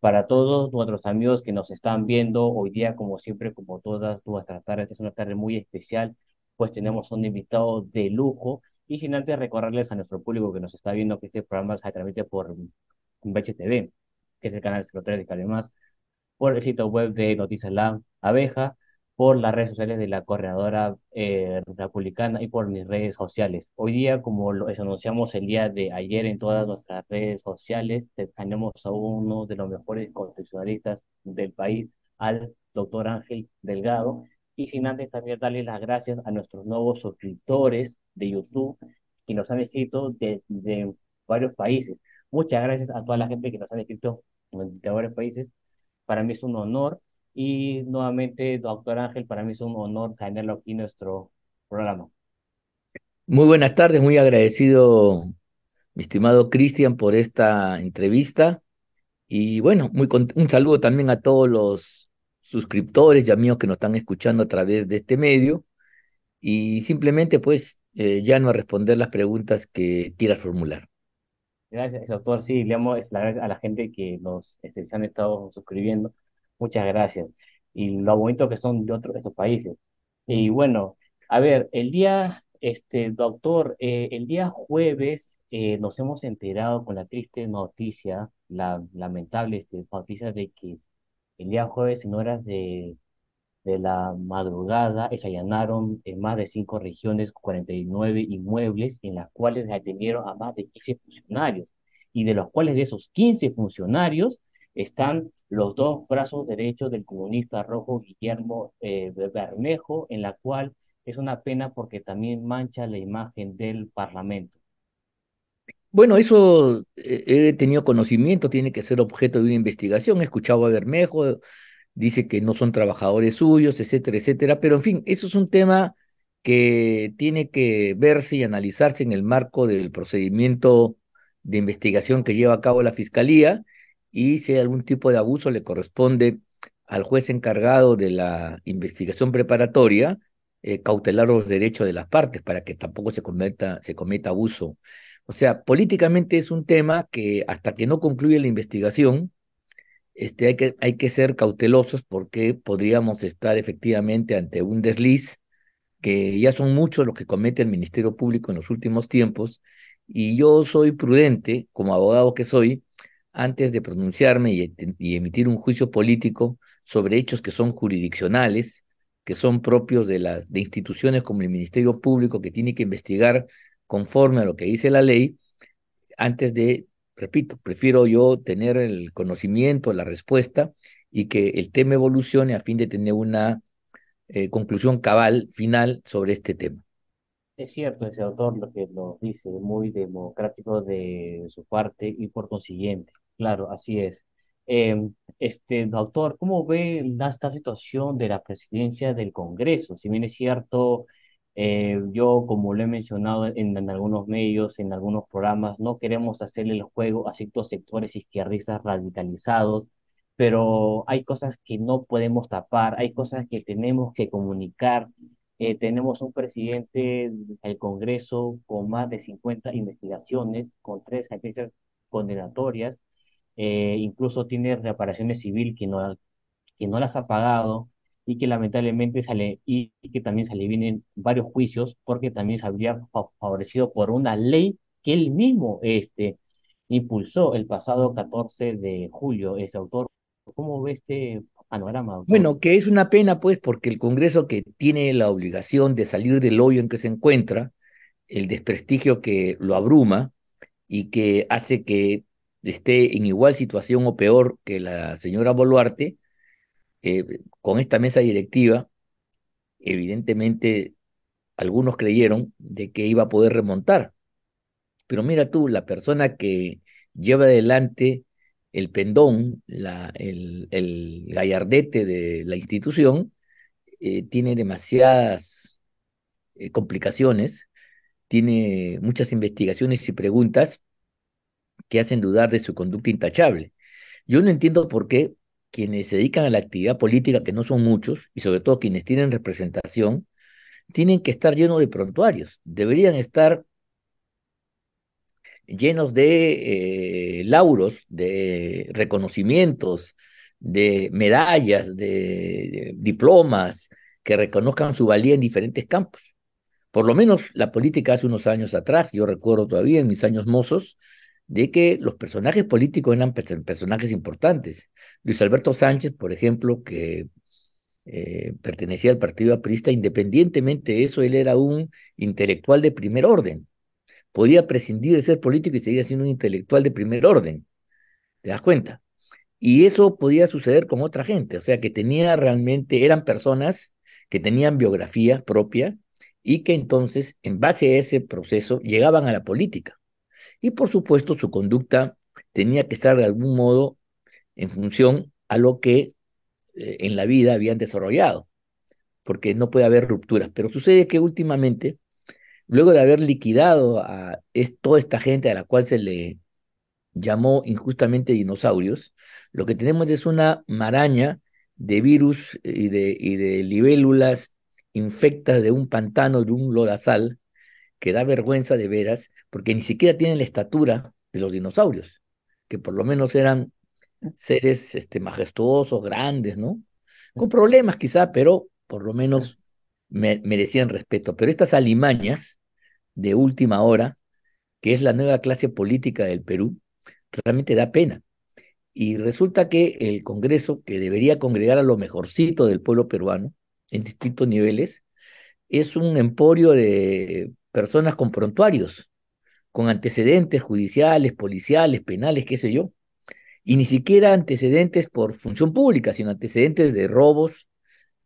para todos nuestros amigos que nos están viendo hoy día, como siempre, como todas nuestras tardes, es una tarde muy especial, pues tenemos un invitado de lujo. Y sin antes recordarles a nuestro público que nos está viendo que este programa se transmite por BHTV, que es el canal de de Calemás, por el sitio web de Noticias La Abeja, por las redes sociales de la corredora eh, republicana y por mis redes sociales. Hoy día, como lo anunciamos el día de ayer en todas nuestras redes sociales, tenemos a uno de los mejores constitucionalistas del país, al doctor Ángel Delgado. Y sin antes también darle las gracias a nuestros nuevos suscriptores de YouTube que nos han escrito de, varios países. Muchas gracias a toda la gente que nos ha escrito de varios países. Para mí es un honor y nuevamente, doctor Ángel, para mí es un honor tenerlo aquí en nuestro programa. Muy buenas tardes, muy agradecido, mi estimado Cristian, por esta entrevista. Y bueno, muy un saludo también a todos los suscriptores y amigos que nos están escuchando a través de este medio. Y simplemente, pues, eh, ya no a responder las preguntas que quieras formular. Gracias, doctor. Sí, le damos a la gente que nos este, se han estado suscribiendo. Muchas gracias. Y lo bonito que son de otros de esos países. Y bueno, a ver, el día, este, doctor, eh, el día jueves eh, nos hemos enterado con la triste noticia, la lamentable este, noticia de que el día jueves en horas de, de la madrugada se allanaron en más de cinco regiones y nueve inmuebles en las cuales se atendieron a más de 15 funcionarios y de los cuales de esos quince funcionarios están los dos brazos derechos del comunista rojo Guillermo eh, Bermejo, en la cual es una pena porque también mancha la imagen del Parlamento. Bueno, eso eh, he tenido conocimiento, tiene que ser objeto de una investigación. He escuchado a Bermejo, dice que no son trabajadores suyos, etcétera, etcétera. Pero en fin, eso es un tema que tiene que verse y analizarse en el marco del procedimiento de investigación que lleva a cabo la Fiscalía y si hay algún tipo de abuso le corresponde al juez encargado de la investigación preparatoria eh, cautelar los derechos de las partes para que tampoco se cometa, se cometa abuso. O sea, políticamente es un tema que hasta que no concluye la investigación, este, hay, que, hay que ser cautelosos porque podríamos estar efectivamente ante un desliz que ya son muchos los que comete el Ministerio Público en los últimos tiempos, y yo soy prudente, como abogado que soy, antes de pronunciarme y, emitir un juicio político sobre hechos que son jurisdiccionales, que son propios de, las, instituciones como el Ministerio Público, que tiene que investigar conforme a lo que dice la ley, antes de, repito, prefiero yo tener el conocimiento, la respuesta y que el tema evolucione a fin de tener una eh, conclusión cabal, final sobre este tema. Es cierto, ese autor lo que nos dice, muy democrático de su parte y por consiguiente, Claro, así es. Em, este, doctor, ¿cómo ve esta situación de la presidencia del Congreso? Si bien es cierto, eh, yo, como lo he mencionado en, algunos medios, en algunos programas, no queremos hacerle el juego a ciertos sectores izquierdistas radicalizados, pero hay cosas que no podemos tapar, hay cosas que tenemos que comunicar. Eh, tenemos un presidente del Congreso con más de 50 investigaciones, con tres agencias condenatorias eh, incluso tiene reparaciones civil que no, que no las ha pagado y que lamentablemente sale y, que también se le vienen varios juicios porque también se habría favorecido por una ley que él mismo este, impulsó el pasado 14 de julio, ese autor. ¿Cómo ve este panorama? Bueno, que es una pena, pues, porque el Congreso que tiene la obligación de salir del hoyo en que se encuentra, el desprestigio que lo abruma y que hace que esté en igual situación o peor que la señora Boluarte, eh, con esta mesa directiva, evidentemente algunos creyeron de que iba a poder remontar. Pero mira tú, la persona que lleva adelante el pendón, la, el, gallardete de la institución, eh, tiene demasiadas eh, complicaciones, tiene muchas investigaciones y preguntas que hacen dudar de su conducta intachable. Yo no entiendo por qué quienes se dedican a la actividad política, que no son muchos, y sobre todo quienes tienen representación, tienen que estar llenos de prontuarios, deberían estar llenos de eh, lauros, de reconocimientos, de medallas, de diplomas que reconozcan su valía en diferentes campos. Por lo menos la política hace unos años atrás, yo recuerdo todavía en mis años mozos, de que los personajes políticos eran personajes importantes. Luis Alberto Sánchez, por ejemplo, que eh, pertenecía al Partido Aprista, independientemente de eso, él era un intelectual de primer orden. Podía prescindir de ser político y seguir siendo un intelectual de primer orden. ¿Te das cuenta? Y eso podía suceder con otra gente, o sea, que tenía realmente, eran personas que tenían biografía propia y que entonces, en base a ese proceso, llegaban a la política. Y por supuesto, su conducta tenía que estar de algún modo en función a lo que eh, en la vida habían desarrollado, porque no puede haber rupturas. Pero sucede que últimamente, luego de haber liquidado a toda esta gente a la cual se le llamó injustamente dinosaurios, lo que tenemos es una maraña de virus eh, y de, y de libélulas infectas de un pantano, de un lodazal, que da vergüenza de veras, porque ni siquiera tienen la estatura de los dinosaurios, que por lo menos eran mm. seres este, majestuosos, grandes, ¿no? Con mm. problemas quizá, pero por lo menos merecían respeto. Pero estas alimañas de última hora, que es la nueva clase política del Perú, realmente da pena. Y resulta que el Congreso, que debería congregar a lo mejorcito del pueblo peruano en distintos niveles, es un emporio de personas con prontuarios, con antecedentes judiciales, policiales, penales, qué sé yo, y ni siquiera antecedentes por función pública, sino antecedentes de robos,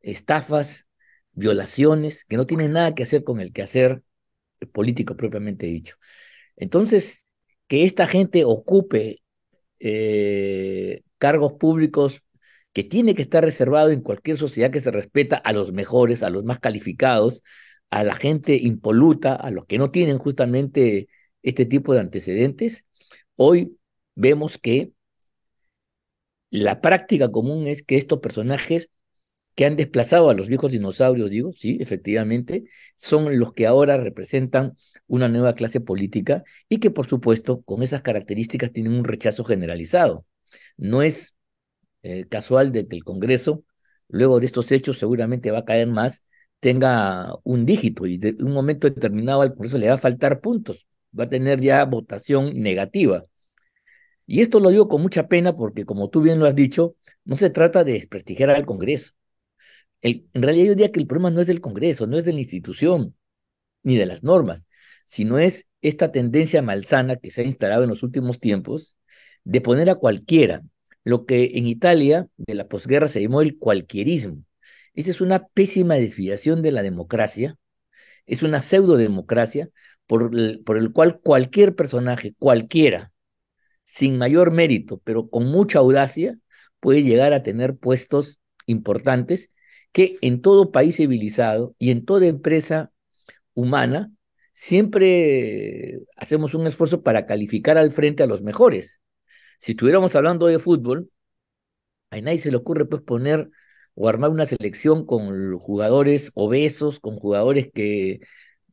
estafas, violaciones, que no tienen nada que hacer con el quehacer político propiamente dicho. Entonces, que esta gente ocupe eh, cargos públicos que tiene que estar reservado en cualquier sociedad que se respeta a los mejores, a los más calificados, a la gente impoluta, a los que no tienen justamente este tipo de antecedentes, hoy vemos que la práctica común es que estos personajes que han desplazado a los viejos dinosaurios, digo, sí, efectivamente, son los que ahora representan una nueva clase política y que, por supuesto, con esas características tienen un rechazo generalizado. No es eh, casual de que el Congreso, luego de estos hechos, seguramente va a caer más tenga un dígito y de un momento determinado al Congreso le va a faltar puntos, va a tener ya votación negativa. Y esto lo digo con mucha pena porque, como tú bien lo has dicho, no se trata de desprestigiar al Congreso. en realidad yo diría que el problema no es del Congreso, no es de la institución, ni de las normas, sino es esta tendencia malsana que se ha instalado en los últimos tiempos de poner a cualquiera, lo que en Italia de la posguerra se llamó el cualquierismo, esa es una pésima desviación de la democracia, es una pseudodemocracia por por el cual cualquier personaje, cualquiera, sin mayor mérito, pero con mucha audacia, puede llegar a tener puestos importantes que en todo país civilizado y en toda empresa humana siempre hacemos un esfuerzo para calificar al frente a los mejores. Si estuviéramos hablando de fútbol, a nadie se le ocurre pues poner o armar una selección con jugadores obesos, con jugadores que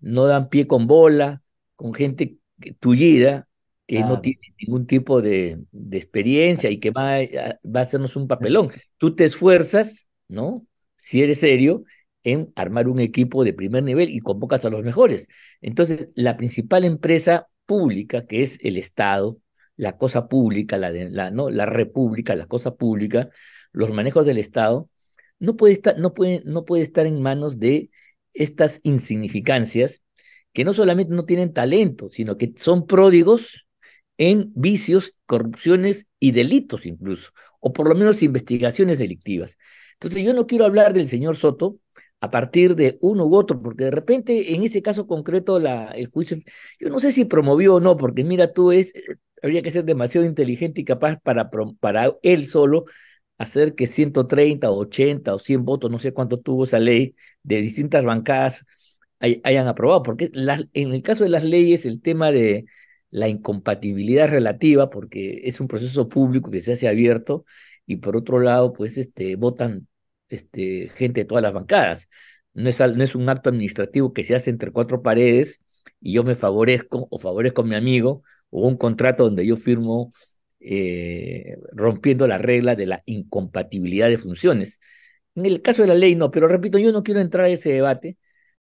no dan pie con bola, con gente tullida, que no tiene ningún tipo de, experiencia y que va a, hacernos un papelón. Tú te esfuerzas, ¿no? Si eres serio, en armar un equipo de primer nivel y convocas a los mejores. Entonces, la principal empresa pública, que es el Estado, la cosa pública, la, de, la, ¿no? la república, la cosa pública, los manejos del Estado, no puede estar, no puede, no puede estar en manos de estas insignificancias que no solamente no tienen talento, sino que son pródigos en vicios, corrupciones y delitos incluso, o por lo menos investigaciones delictivas. Entonces yo no quiero hablar del señor Soto a partir de uno u otro, porque de repente en ese caso concreto la, el juicio, yo no sé si promovió o no, porque mira tú, es, eh, habría que ser demasiado inteligente y capaz para, para él solo hacer que 130 o 80 o 100 votos, no sé cuánto tuvo esa ley, de distintas bancadas hayan aprobado, porque en el caso de las leyes el tema de la incompatibilidad relativa, porque es un proceso público que se hace abierto, y por otro lado, pues este, votan este, gente de todas las bancadas. No es, no es un acto administrativo que se hace entre cuatro paredes y yo me favorezco o favorezco a mi amigo o un contrato donde yo firmo eh, rompiendo la regla de la incompatibilidad de funciones. En el caso de la ley no, pero repito, yo no quiero entrar a ese debate